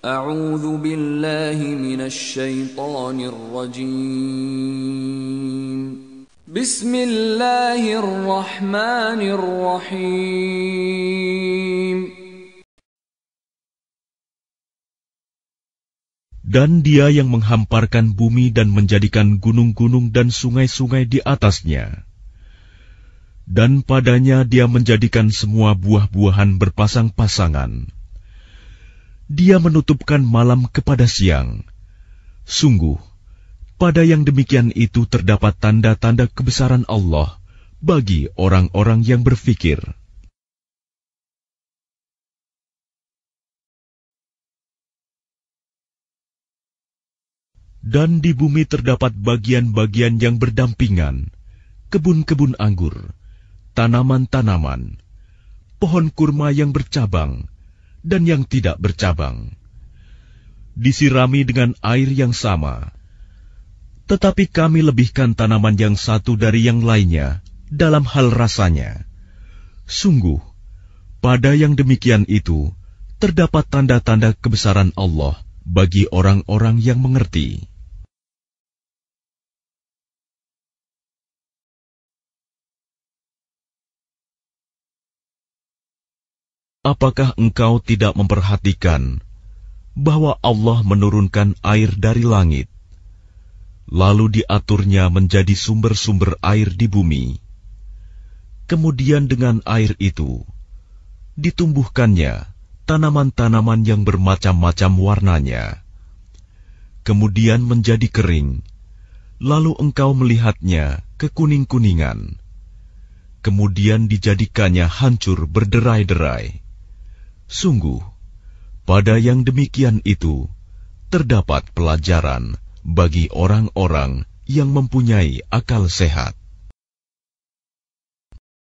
أعوذ بالله من الشيطان الرجيم بسم الله الرحمن الرحيم Dan dia yang menghamparkan bumi dan menjadikan gunung-gunung dan sungai-sungai di atasnya. Dan padanya dia menjadikan semua buah-buahan berpasang-pasangan dia menutupkan malam kepada siang. Sungguh, pada yang demikian itu terdapat tanda-tanda kebesaran Allah bagi orang-orang yang berfikir. Dan di bumi terdapat bagian-bagian yang berdampingan, kebun-kebun anggur, tanaman-tanaman, pohon kurma yang bercabang, dan yang tidak bercabang. Disirami dengan air yang sama, tetapi kami lebihkan tanaman yang satu dari yang lainnya dalam hal rasanya. Sungguh, pada yang demikian itu terdapat tanda-tanda kebesaran Allah bagi orang-orang yang mengerti. Apakah engkau tidak memperhatikan bahwa Allah menurunkan air dari langit, lalu diaturnya menjadi sumber-sumber air di bumi? Kemudian, dengan air itu ditumbuhkannya tanaman-tanaman yang bermacam-macam warnanya, kemudian menjadi kering, lalu engkau melihatnya kekuning-kuningan, kemudian dijadikannya hancur berderai-derai. Sungguh, pada yang demikian itu terdapat pelajaran bagi orang-orang yang mempunyai akal sehat.